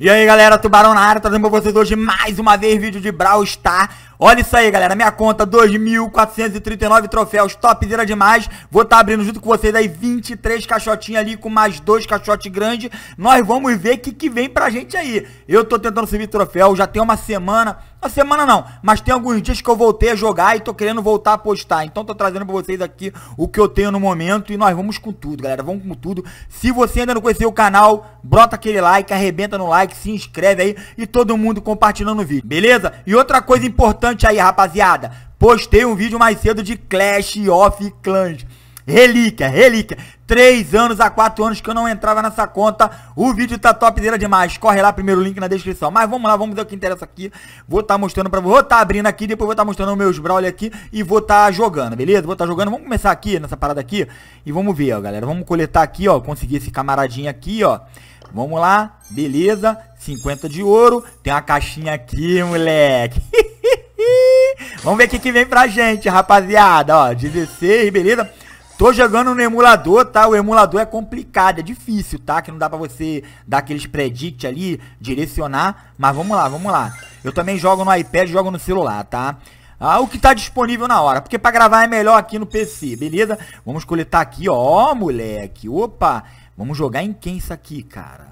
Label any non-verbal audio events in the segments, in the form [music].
E aí galera, Tubarão na área, trazendo pra vocês hoje mais uma vez vídeo de Brawl Star Olha isso aí, galera. Minha conta, 2.439 troféus. Topzera demais. Vou estar tá abrindo junto com vocês aí 23 caixotinhas ali com mais dois caixotes grandes. Nós vamos ver o que, que vem pra gente aí. Eu tô tentando subir troféu, já tem uma semana. Uma semana não, mas tem alguns dias que eu voltei a jogar e tô querendo voltar a postar. Então tô trazendo pra vocês aqui o que eu tenho no momento e nós vamos com tudo, galera. Vamos com tudo. Se você ainda não conheceu o canal, brota aquele like, arrebenta no like, se inscreve aí e todo mundo compartilhando o vídeo, beleza? E outra coisa importante aí, rapaziada. Postei um vídeo mais cedo de Clash of Clans. Relíquia, relíquia. Três anos a quatro anos que eu não entrava nessa conta. O vídeo tá topzera demais. Corre lá, primeiro link na descrição. Mas vamos lá, vamos ver o que interessa aqui. Vou estar tá mostrando pra... Vou estar tá abrindo aqui, depois vou estar tá mostrando os meus brawler aqui e vou estar tá jogando, beleza? Vou estar tá jogando. Vamos começar aqui, nessa parada aqui. E vamos ver, ó, galera. Vamos coletar aqui, ó. Conseguir esse camaradinho aqui, ó. Vamos lá, beleza. 50 de ouro. Tem uma caixinha aqui, moleque. [laughs] Vamos ver o que, que vem pra gente, rapaziada. Ó, 16, beleza? Tô jogando no emulador, tá? O emulador é complicado, é difícil, tá? Que não dá pra você dar aqueles predict ali, direcionar. Mas vamos lá, vamos lá. Eu também jogo no iPad, jogo no celular, tá? Ah, o que tá disponível na hora, porque pra gravar é melhor aqui no PC, beleza? Vamos coletar aqui, ó, moleque. Opa, vamos jogar em quem isso aqui, cara?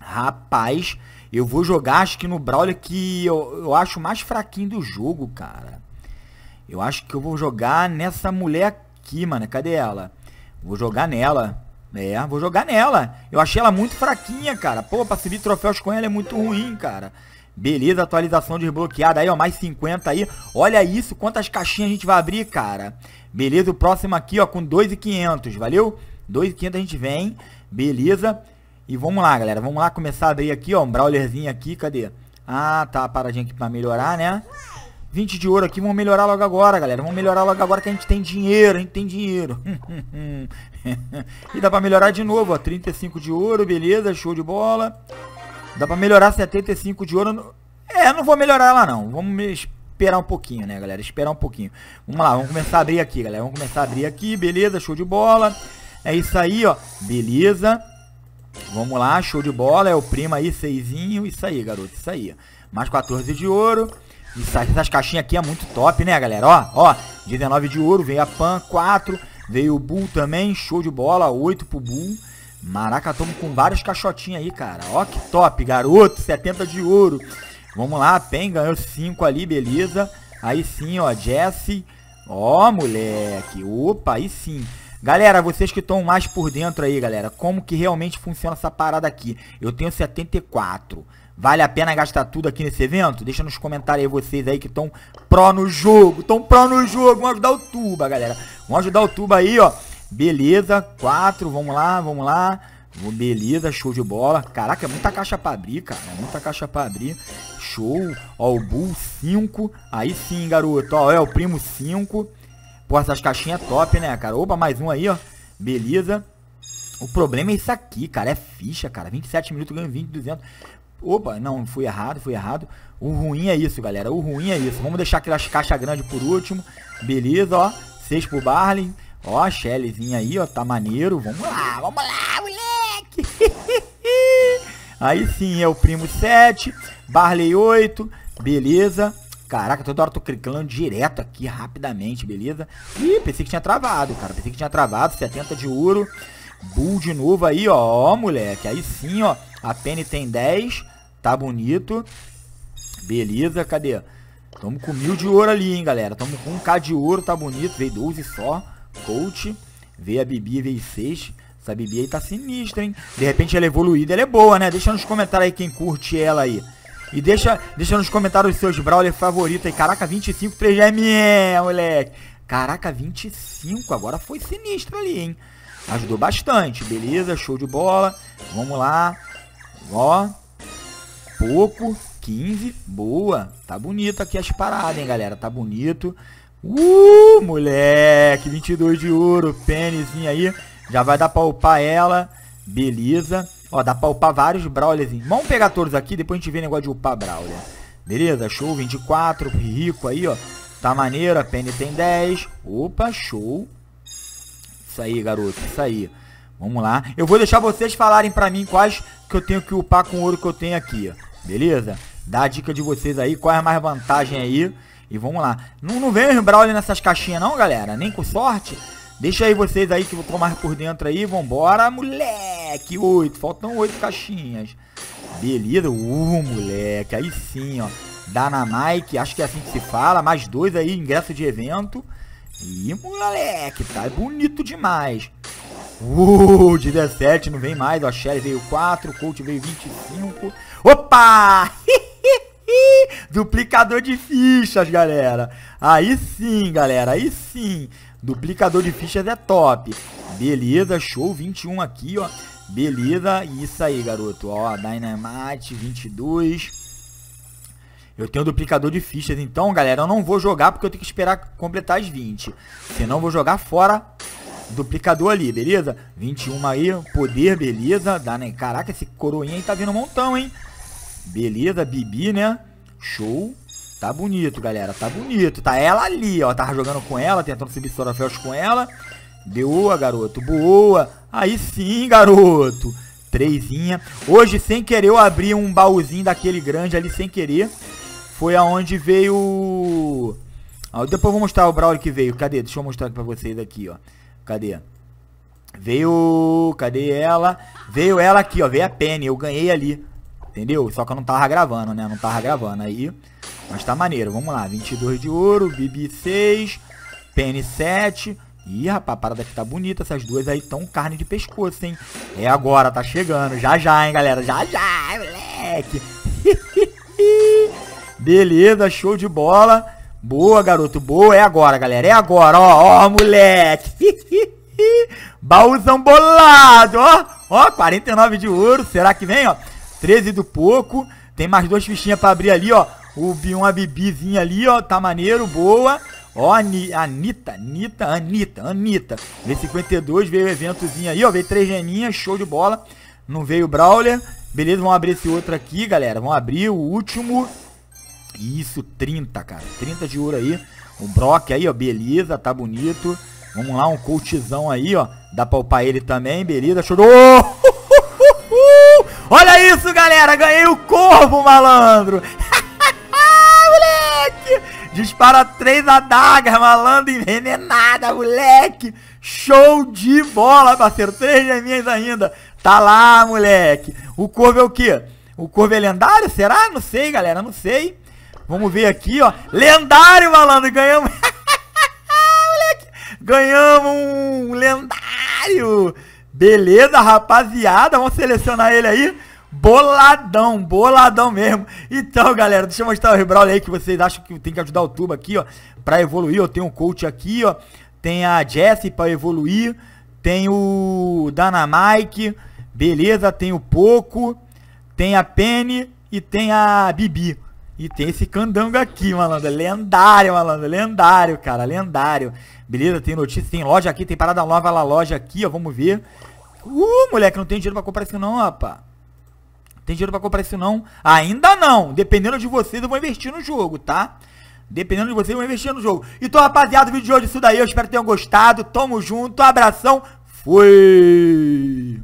Rapaz, eu vou jogar, acho que no Brawler, que eu, eu acho mais fraquinho do jogo, cara. Eu acho que eu vou jogar nessa mulher aqui, mano. Cadê ela? Vou jogar nela. É, vou jogar nela. Eu achei ela muito fraquinha, cara. Pô, pra subir troféus com ela é muito ruim, cara. Beleza, atualização desbloqueada aí, ó. Mais 50 aí. Olha isso, quantas caixinhas a gente vai abrir, cara. Beleza, o próximo aqui, ó, com 2,500. Valeu? 2,500 a gente vem. Beleza. E vamos lá, galera. Vamos lá começar daí aqui, ó. Um brawlerzinho aqui. Cadê? Ah, tá. Paradinha aqui pra melhorar, né? 20 de ouro aqui. Vamos melhorar logo agora, galera. Vamos melhorar logo agora que a gente tem dinheiro. A gente tem dinheiro. [laughs] e dá pra melhorar de novo, ó. 35 de ouro. Beleza. Show de bola. Dá pra melhorar 75 de ouro. É, não vou melhorar lá, não. Vamos esperar um pouquinho, né, galera? Esperar um pouquinho. Vamos lá, vamos começar a abrir aqui, galera. Vamos começar a abrir aqui, beleza, show de bola. É isso aí, ó. Beleza. Vamos lá, show de bola. É o primo aí, seisinho. Isso aí, garoto, isso aí. Mais 14 de ouro. essas caixinhas aqui é muito top, né, galera? Ó, ó, 19 de ouro, veio a Pan, 4. Veio o Bull também, show de bola, 8 pro Bull. Maraca, tamo com vários caixotinhos aí, cara. Ó que top, garoto, 70 de ouro. Vamos lá, Pen ganhou 5 ali, beleza. Aí sim, ó, Jesse. Ó, moleque, opa, aí sim. Galera, vocês que estão mais por dentro aí, galera, como que realmente funciona essa parada aqui? Eu tenho 74. Vale a pena gastar tudo aqui nesse evento? Deixa nos comentários aí vocês aí que estão pró no jogo. Estão pró no jogo. Vamos ajudar o Tuba, galera. Vamos ajudar o Tuba aí, ó. Beleza, 4, vamos lá, vamos lá. Beleza, show de bola. Caraca, é muita caixa pra abrir, cara. É muita caixa pra abrir. Show. Ó, o Bull 5. Aí sim, garoto. Ó, é o primo 5. Pô, essas caixinhas top, né, cara? Opa, mais um aí, ó. Beleza. O problema é isso aqui, cara. É ficha, cara. 27 minutos, ganho 20, 200. Opa, não, fui errado, fui errado. O ruim é isso, galera. O ruim é isso. Vamos deixar aquelas caixas grandes por último. Beleza, ó. 6 pro Barley. Ó, a Shellyzinha aí, ó. Tá maneiro. Vamos lá, vamos lá, moleque. [laughs] aí sim, é o primo 7. Barley 8. Beleza. Caraca, toda hora tô clicando direto aqui, rapidamente, beleza? Ih, pensei que tinha travado, cara. Pensei que tinha travado, 70 de ouro. Bull de novo aí, ó, ó moleque. Aí sim, ó. A Penny tem 10. Tá bonito. Beleza, cadê? Tamo com mil de ouro ali, hein, galera. Tamo com um k de ouro, tá bonito. Veio 12 só. Coach. Veio a Bibi, veio 6. Essa Bibi aí tá sinistra, hein? De repente ela é evoluída, ela é boa, né? Deixa nos comentários aí quem curte ela aí. E deixa, deixa nos comentários os seus Brawler favoritos aí. Caraca, 25, 3GM, moleque. Caraca, 25. Agora foi sinistro ali, hein? Ajudou bastante. Beleza, show de bola. Vamos lá. Ó. Pouco. 15. Boa. Tá bonito aqui as paradas, hein, galera. Tá bonito. Uh, moleque. 22 de ouro. Pênis aí. Já vai dar pra upar ela. Beleza. Ó, dá pra upar vários Brawlerzinhos. Vamos pegar todos aqui, depois a gente vê negócio de upar Brawler. Beleza, show, 24, rico aí, ó. Tá maneiro, a Penny tem 10. Opa, show. Isso aí, garoto, isso aí. Vamos lá. Eu vou deixar vocês falarem pra mim quais que eu tenho que upar com o ouro que eu tenho aqui, ó. Beleza? Dá a dica de vocês aí, qual é a mais vantagem aí. E vamos lá. Não, não vem os Brawler nessas caixinhas não, galera. Nem com sorte. Deixa aí vocês aí que eu mais por dentro aí. Vambora, moleque moleque, oito. Faltam oito caixinhas. Beleza, uh, moleque. Aí sim, ó. Dá na Nike, acho que é assim que se fala. Mais dois aí, ingresso de evento. Ih, moleque, tá é bonito demais. Uh, 17, não vem mais. Ó, Shelly veio 4, Colt veio 25. Opa! [laughs] Duplicador de fichas, galera. Aí sim, galera, aí sim. Duplicador de fichas é top. Beleza, show 21 aqui, ó. Beleza, isso aí, garoto. Ó, Dynamite 22. Eu tenho duplicador de fichas, então, galera, eu não vou jogar porque eu tenho que esperar completar as 20. Senão eu vou jogar fora duplicador ali, beleza? 21 aí, poder, beleza. Dá, né? Caraca, esse coroinha aí tá vindo um montão, hein? Beleza, Bibi, né? Show. Tá bonito, galera, tá bonito. Tá ela ali, ó, tava jogando com ela, tentando subir troféus com ela. Boa, garoto. Boa. Aí sim, garoto. Trezinha. Hoje, sem querer, eu abri um baúzinho daquele grande ali, sem querer. Foi aonde veio... Ah, depois vou mostrar o Brawler que veio. Cadê? Deixa eu mostrar pra vocês aqui, ó. Cadê? Veio... Cadê ela? Veio ela aqui, ó. Veio a Penny. Eu ganhei ali. Entendeu? Só que eu não tava gravando, né? não tava gravando aí. Mas tá maneiro. Vamos lá. 22 de ouro. bb 6. Penny 7. Ih, rapaz, a parada aqui tá bonita. Essas duas aí tão carne de pescoço, hein? É agora, tá chegando. Já já, hein, galera? Já já, moleque. [laughs] Beleza, show de bola. Boa, garoto, boa. É agora, galera. É agora, ó, ó, moleque. [laughs] Baúzão bolado, ó. Ó, 49 de ouro. Será que vem, ó? 13 do pouco. Tem mais duas fichinhas pra abrir ali, ó. O, uma bibizinha ali, ó. Tá maneiro, boa. Ó, Anitta, Anitta, Anitta, Anitta. v 52, veio o eventozinho aí, ó. Veio três geninhas, show de bola. Não veio o Brawler. Beleza, vamos abrir esse outro aqui, galera. Vamos abrir o último. Isso, 30, cara. 30 de ouro aí. O Brock aí, ó. Beleza, tá bonito. Vamos lá, um coachzão aí, ó. Dá pra upar ele também, beleza. Chorou! [laughs] Olha isso, galera. Ganhei o corvo, malandro. Dispara três adagas, malandro envenenada, moleque. Show de bola, parceiro. Três geminhas ainda. Tá lá, moleque. O corvo é o quê? O corvo é lendário? Será? Não sei, galera. Não sei. Vamos ver aqui, ó. Lendário, malandro. Ganhamos. [laughs] moleque. Ganhamos um lendário. Beleza, rapaziada. Vamos selecionar ele aí boladão, boladão mesmo. Então, galera, deixa eu mostrar o Rebral aí que vocês acham que tem que ajudar o Tuba aqui, ó, pra evoluir. Eu tenho um coach aqui, ó, tem a Jessie pra evoluir, tem o Danamike, beleza, tem o Poco, tem a Penny e tem a Bibi. E tem esse candango aqui, malandro. Lendário, malandro. Lendário, cara. Lendário. Beleza? Tem notícia, tem loja aqui. Tem parada nova lá, loja aqui, ó. Vamos ver. Uh, moleque, não tem dinheiro pra comprar isso não, rapaz. Tem dinheiro para comprar isso não? Ainda não. Dependendo de vocês, eu vou investir no jogo, tá? Dependendo de vocês, eu vou investir no jogo. Então, rapaziada, o vídeo de hoje é isso daí. Eu espero que tenham gostado. Tamo junto. Abração. Fui.